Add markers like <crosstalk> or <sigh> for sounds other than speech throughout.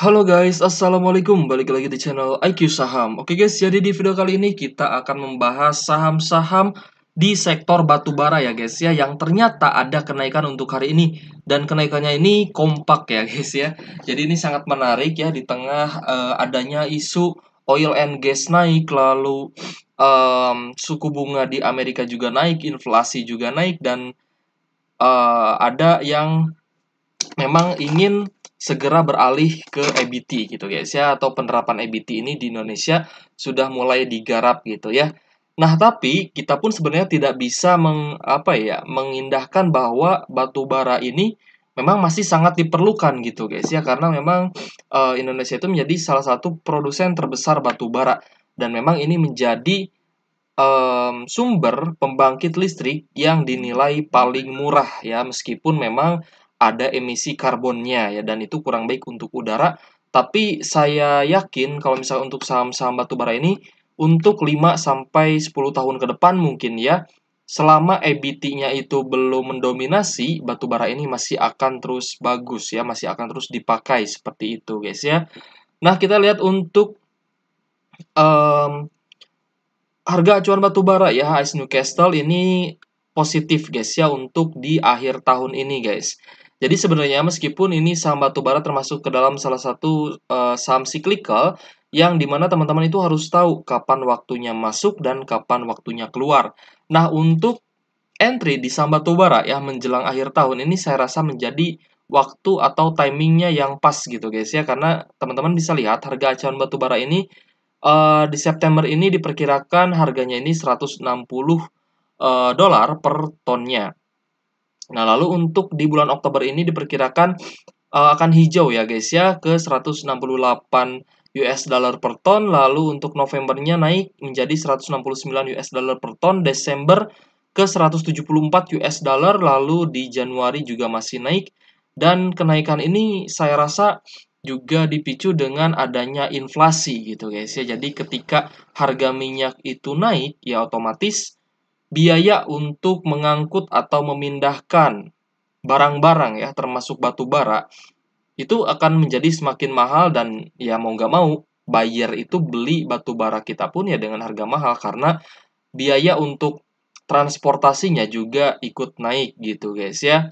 Halo guys, Assalamualaikum, balik lagi di channel IQ Saham Oke guys, jadi di video kali ini kita akan membahas saham-saham di sektor batubara ya guys ya Yang ternyata ada kenaikan untuk hari ini Dan kenaikannya ini kompak ya guys ya Jadi ini sangat menarik ya di tengah uh, adanya isu oil and gas naik Lalu um, suku bunga di Amerika juga naik, inflasi juga naik Dan uh, ada yang memang ingin segera beralih ke EBT gitu guys ya atau penerapan EBT ini di Indonesia sudah mulai digarap gitu ya. Nah, tapi kita pun sebenarnya tidak bisa meng, apa ya, mengindahkan bahwa batu bara ini memang masih sangat diperlukan gitu guys ya karena memang e, Indonesia itu menjadi salah satu produsen terbesar batu bara dan memang ini menjadi e, sumber pembangkit listrik yang dinilai paling murah ya meskipun memang ada emisi karbonnya ya dan itu kurang baik untuk udara tapi saya yakin kalau misalnya untuk saham-saham batubara ini untuk 5 sampai 10 tahun ke depan mungkin ya selama EBT-nya itu belum mendominasi, batubara ini masih akan terus bagus ya, masih akan terus dipakai seperti itu guys ya. Nah kita lihat untuk um, harga acuan batubara ya, AIS Newcastle ini positif guys ya untuk di akhir tahun ini guys. Jadi sebenarnya meskipun ini saham batu termasuk ke dalam salah satu uh, saham cyclical yang dimana teman-teman itu harus tahu kapan waktunya masuk dan kapan waktunya keluar. Nah untuk entry di saham batu ya menjelang akhir tahun ini saya rasa menjadi waktu atau timingnya yang pas gitu guys ya karena teman-teman bisa lihat harga acuan batu bara ini uh, di September ini diperkirakan harganya ini 160 uh, eh, dolar per tonnya. Nah, lalu untuk di bulan Oktober ini diperkirakan uh, akan hijau ya guys ya ke 168 US dollar per ton, lalu untuk Novembernya naik menjadi 169 US dollar per ton, Desember ke 174 US dollar, lalu di Januari juga masih naik. Dan kenaikan ini saya rasa juga dipicu dengan adanya inflasi gitu guys ya. Jadi ketika harga minyak itu naik ya otomatis biaya untuk mengangkut atau memindahkan barang-barang ya termasuk batu bara itu akan menjadi semakin mahal dan ya mau nggak mau buyer itu beli batu bara kita pun ya dengan harga mahal karena biaya untuk transportasinya juga ikut naik gitu guys ya.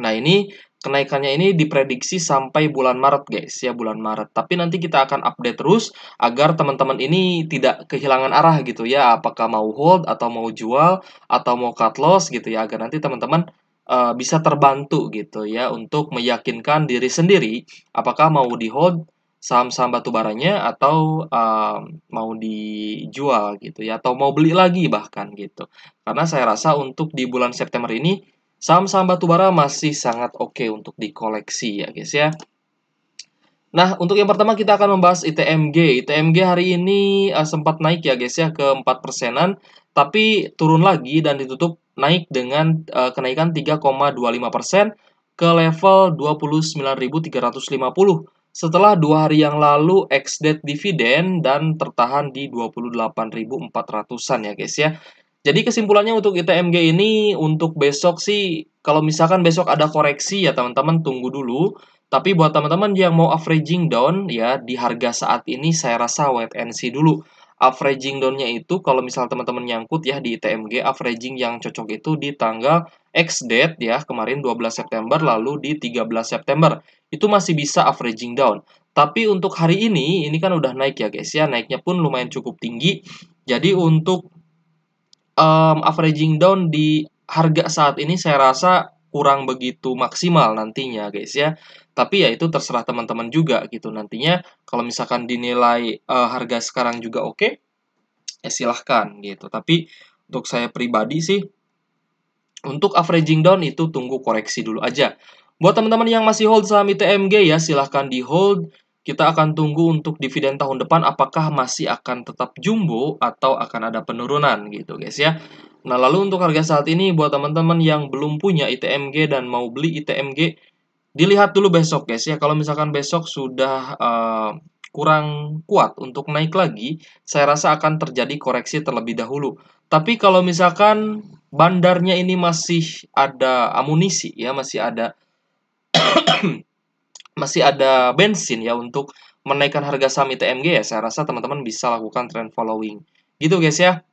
Nah ini Kenaikannya ini diprediksi sampai bulan Maret guys, ya bulan Maret. Tapi nanti kita akan update terus agar teman-teman ini tidak kehilangan arah gitu ya, apakah mau hold atau mau jual atau mau cut loss gitu ya, agar nanti teman-teman uh, bisa terbantu gitu ya untuk meyakinkan diri sendiri apakah mau di hold saham-saham batubaranya atau uh, mau dijual gitu ya atau mau beli lagi bahkan gitu karena saya rasa untuk di bulan September ini Saham-saham batubara masih sangat oke okay untuk dikoleksi ya guys ya. Nah, untuk yang pertama kita akan membahas ITMG. ITMG hari ini uh, sempat naik ya guys ya ke 4 persenan, tapi turun lagi dan ditutup naik dengan uh, kenaikan 3,25 persen ke level 29.350 setelah dua hari yang lalu ex date dividen dan tertahan di 28.400-an ya guys ya. Jadi kesimpulannya untuk ITMG ini untuk besok sih kalau misalkan besok ada koreksi ya teman-teman tunggu dulu. Tapi buat teman-teman yang mau averaging down ya di harga saat ini saya rasa wait and see dulu. Averaging down-nya itu kalau misal teman-teman nyangkut ya di ITMG averaging yang cocok itu di tanggal X date ya kemarin 12 September lalu di 13 September. Itu masih bisa averaging down. Tapi untuk hari ini ini kan udah naik ya guys ya. Naiknya pun lumayan cukup tinggi. Jadi untuk um, averaging down di harga saat ini saya rasa kurang begitu maksimal nantinya guys ya. Tapi ya itu terserah teman-teman juga gitu nantinya kalau misalkan dinilai uh, harga sekarang juga oke okay, ya silahkan gitu. Tapi untuk saya pribadi sih untuk averaging down itu tunggu koreksi dulu aja. Buat teman-teman yang masih hold saham ITMG ya silahkan di hold kita akan tunggu untuk dividen tahun depan apakah masih akan tetap jumbo atau akan ada penurunan gitu guys ya. Nah lalu untuk harga saat ini buat teman-teman yang belum punya ITMG dan mau beli ITMG, dilihat dulu besok guys ya. Kalau misalkan besok sudah uh, kurang kuat untuk naik lagi, saya rasa akan terjadi koreksi terlebih dahulu. Tapi kalau misalkan bandarnya ini masih ada amunisi ya, masih ada masih ada bensin ya untuk menaikkan harga saham ITMG ya saya rasa teman-teman bisa lakukan trend following gitu guys ya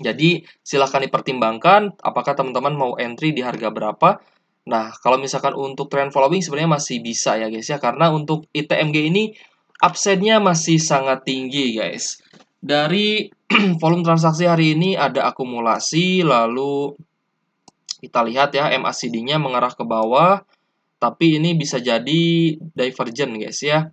jadi silahkan dipertimbangkan apakah teman-teman mau entry di harga berapa nah kalau misalkan untuk trend following sebenarnya masih bisa ya guys ya karena untuk ITMG ini upside-nya masih sangat tinggi guys dari <clears throat> volume transaksi hari ini ada akumulasi lalu kita lihat ya MACD-nya mengarah ke bawah tapi ini bisa jadi divergent guys ya.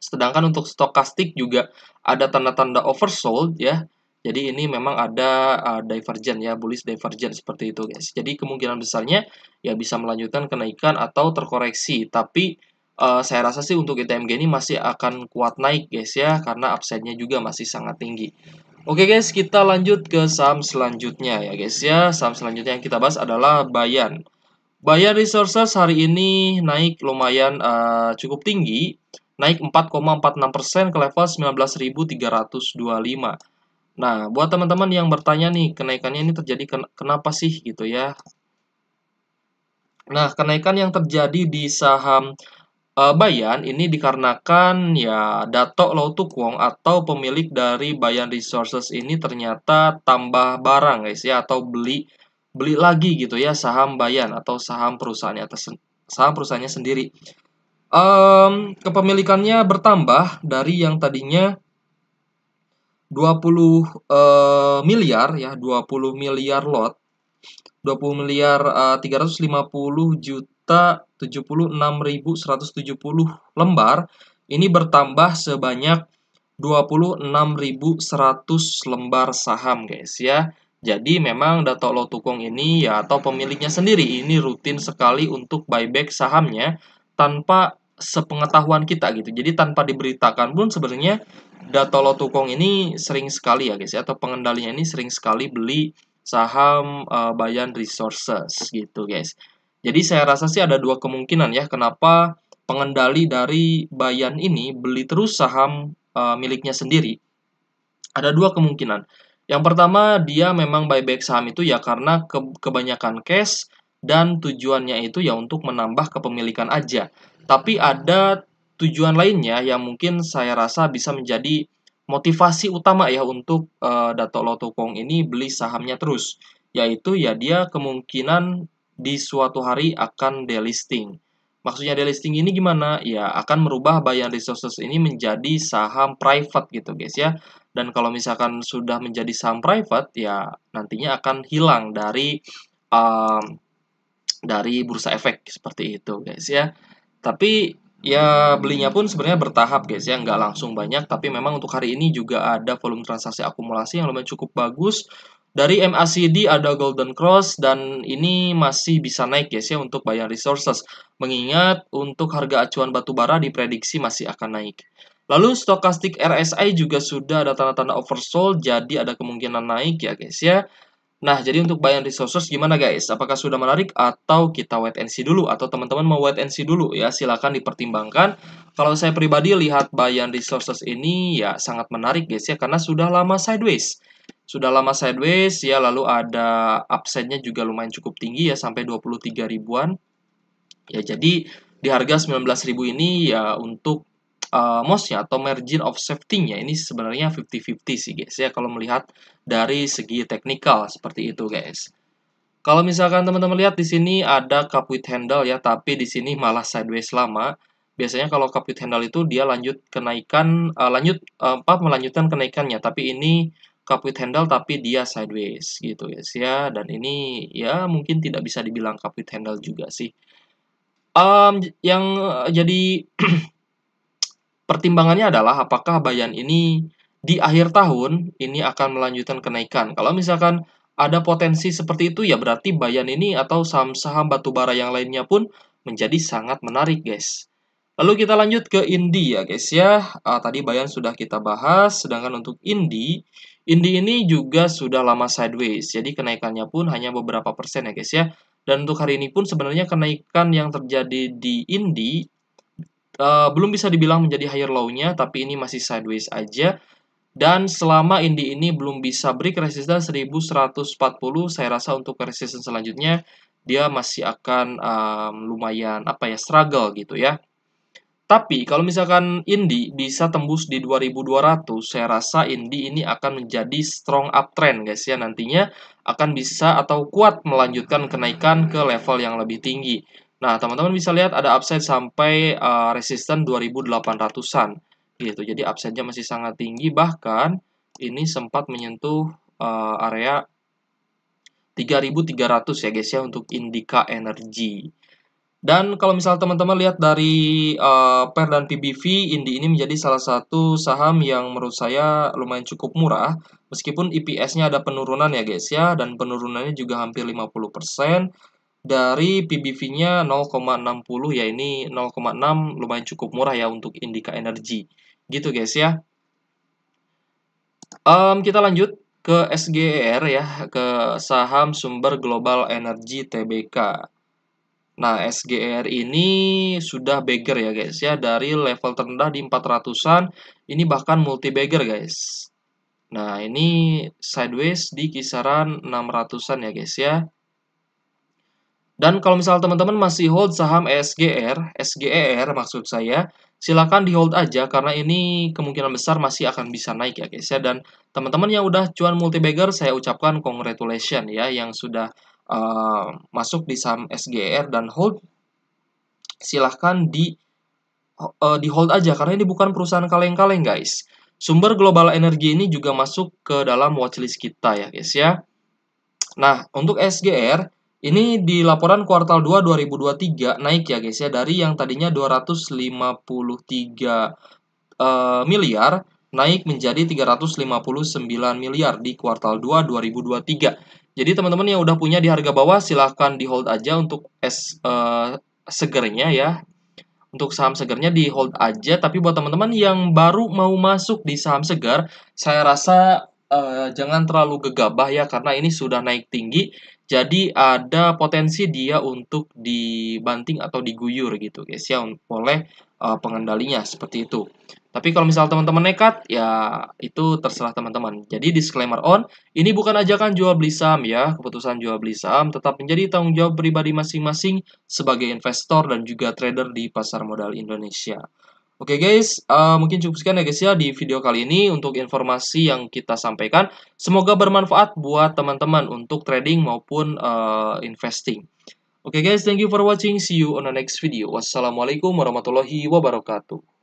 Sedangkan untuk stokastik juga ada tanda-tanda oversold ya. Jadi ini memang ada uh, divergent ya, bullish divergent seperti itu guys. Jadi kemungkinan besarnya ya bisa melanjutkan kenaikan atau terkoreksi. Tapi uh, saya rasa sih untuk ITMG e ini masih akan kuat naik guys ya, karena upside-nya juga masih sangat tinggi. Oke guys, kita lanjut ke saham selanjutnya ya guys ya. Saham selanjutnya yang kita bahas adalah Bayan. Bayar resources hari ini naik lumayan uh, cukup tinggi, naik 4,46% ke level 19.325. Nah, buat teman-teman yang bertanya nih, kenaikannya ini terjadi ken kenapa sih gitu ya? Nah, kenaikan yang terjadi di saham uh, Bayan ini dikarenakan ya Dato Tuk Wong atau pemilik dari Bayan Resources ini ternyata tambah barang guys ya atau beli beli lagi gitu ya saham bayan atau saham perusahaannya atas saham perusahaannya sendiri. Um, kepemilikannya bertambah dari yang tadinya 20 uh, eh, miliar ya, 20 miliar lot. 20 miliar eh, uh, 350 juta 76.170 lembar ini bertambah sebanyak 26.100 lembar saham guys ya. Jadi memang Dato' Lo tukong ini ya atau pemiliknya sendiri ini rutin sekali untuk buyback sahamnya tanpa sepengetahuan kita gitu. Jadi tanpa diberitakan pun sebenarnya Dato' Lo tukong ini sering sekali ya guys ya, atau pengendalinya ini sering sekali beli saham uh, Bayan Resources gitu guys. Jadi saya rasa sih ada dua kemungkinan ya kenapa pengendali dari Bayan ini beli terus saham uh, miliknya sendiri. Ada dua kemungkinan yang pertama, dia memang buyback saham itu ya karena ke kebanyakan cash dan tujuannya itu ya untuk menambah kepemilikan aja. Tapi ada tujuan lainnya yang mungkin saya rasa bisa menjadi motivasi utama ya untuk uh, Dato Loto Kong ini beli sahamnya terus, yaitu ya dia kemungkinan di suatu hari akan delisting. Maksudnya delisting ini gimana? Ya akan merubah bayar Resources ini menjadi saham private gitu guys ya. Dan kalau misalkan sudah menjadi saham private, ya nantinya akan hilang dari um, dari bursa efek seperti itu, guys ya. Tapi ya belinya pun sebenarnya bertahap guys ya nggak langsung banyak tapi memang untuk hari ini juga ada volume transaksi akumulasi yang lumayan cukup bagus dari MACD ada Golden Cross dan ini masih bisa naik guys ya untuk bayar Resources mengingat untuk harga acuan batu bara diprediksi masih akan naik Lalu stokastik RSI juga sudah ada tanda-tanda oversold, jadi ada kemungkinan naik ya guys ya. Nah, jadi untuk buy resources gimana guys? Apakah sudah menarik atau kita wait and see dulu? Atau teman-teman mau wait and see dulu ya? Silahkan dipertimbangkan. Kalau saya pribadi lihat buy resources ini ya sangat menarik guys ya, karena sudah lama sideways. Sudah lama sideways ya, lalu ada upside-nya juga lumayan cukup tinggi ya, sampai 23 ribuan. Ya, jadi di harga 19.000 ini ya untuk uh, mossnya atau margin of safety-nya ini sebenarnya 50-50 sih guys ya kalau melihat dari segi teknikal seperti itu guys. Kalau misalkan teman-teman lihat di sini ada cup with handle ya, tapi di sini malah sideways lama. Biasanya kalau cup with handle itu dia lanjut kenaikan, uh, lanjut uh, melanjutkan kenaikannya, tapi ini cup with handle tapi dia sideways gitu guys ya. Dan ini ya mungkin tidak bisa dibilang cup with handle juga sih. Um, yang jadi <clears throat> Pertimbangannya adalah apakah bayan ini di akhir tahun ini akan melanjutkan kenaikan. Kalau misalkan ada potensi seperti itu ya berarti bayan ini atau saham-saham batubara yang lainnya pun menjadi sangat menarik guys. Lalu kita lanjut ke Indi ya guys ya. Uh, tadi bayan sudah kita bahas, sedangkan untuk Indi, Indi ini juga sudah lama sideways. Jadi kenaikannya pun hanya beberapa persen ya guys ya. Dan untuk hari ini pun sebenarnya kenaikan yang terjadi di Indi Eh, belum bisa dibilang menjadi higher low-nya, tapi ini masih sideways aja. Dan selama indi ini belum bisa break resistance 1140, saya rasa untuk resistance selanjutnya dia masih akan um, lumayan apa ya struggle gitu ya. Tapi kalau misalkan Indi bisa tembus di 2200, saya rasa Indi ini akan menjadi strong uptrend guys ya. Nantinya akan bisa atau kuat melanjutkan kenaikan ke level yang lebih tinggi. Nah, teman-teman bisa lihat ada upside sampai uh, resisten 2800-an gitu. Jadi upside-nya masih sangat tinggi bahkan ini sempat menyentuh uh, area 3300 ya guys ya untuk Indica Energy. Dan kalau misal teman-teman lihat dari uh, PER dan PBV, Indi ini menjadi salah satu saham yang menurut saya lumayan cukup murah. Meskipun EPS-nya ada penurunan ya guys ya, dan penurunannya juga hampir 50%. Dari PBV-nya 0,60 ya ini 0,6 lumayan cukup murah ya untuk Indika energi Gitu guys ya. Um, kita lanjut ke SGR ya, ke saham sumber global energi TBK. Nah, SGR ini sudah bagger ya guys ya, dari level terendah di 400-an, ini bahkan multi bagger guys. Nah, ini sideways di kisaran 600-an ya guys ya. Dan kalau misal teman-teman masih hold saham SGR, SGER maksud saya, silakan di hold aja karena ini kemungkinan besar masih akan bisa naik ya guys ya. Dan teman-teman yang udah cuan multibagger, saya ucapkan congratulations ya yang sudah uh, masuk di saham SGR e dan hold. Silahkan di uh, di hold aja karena ini bukan perusahaan kaleng-kaleng guys. Sumber global energi ini juga masuk ke dalam watchlist kita ya guys ya. Nah, untuk SGR, e ini di laporan kuartal 2 2023 naik ya guys ya dari yang tadinya 253 uh, eh, miliar naik menjadi 359 miliar di kuartal 2 2023. Jadi teman-teman yang udah punya di harga bawah silahkan di hold aja untuk es uh, segernya ya. Untuk saham segernya di hold aja tapi buat teman-teman yang baru mau masuk di saham segar saya rasa uh, jangan terlalu gegabah ya karena ini sudah naik tinggi jadi ada potensi dia untuk dibanting atau diguyur gitu guys ya oleh uh, pengendalinya seperti itu. Tapi kalau misal teman-teman nekat ya itu terserah teman-teman. Jadi disclaimer on, ini bukan ajakan jual beli saham ya. Keputusan jual beli saham tetap menjadi tanggung jawab pribadi masing-masing sebagai investor dan juga trader di pasar modal Indonesia. Oke guys, uh, mungkin cukup sekian ya guys ya di video kali ini untuk informasi yang kita sampaikan. Semoga bermanfaat buat teman-teman untuk trading maupun uh, investing. Oke guys, thank you for watching. See you on the next video. Wassalamualaikum warahmatullahi wabarakatuh.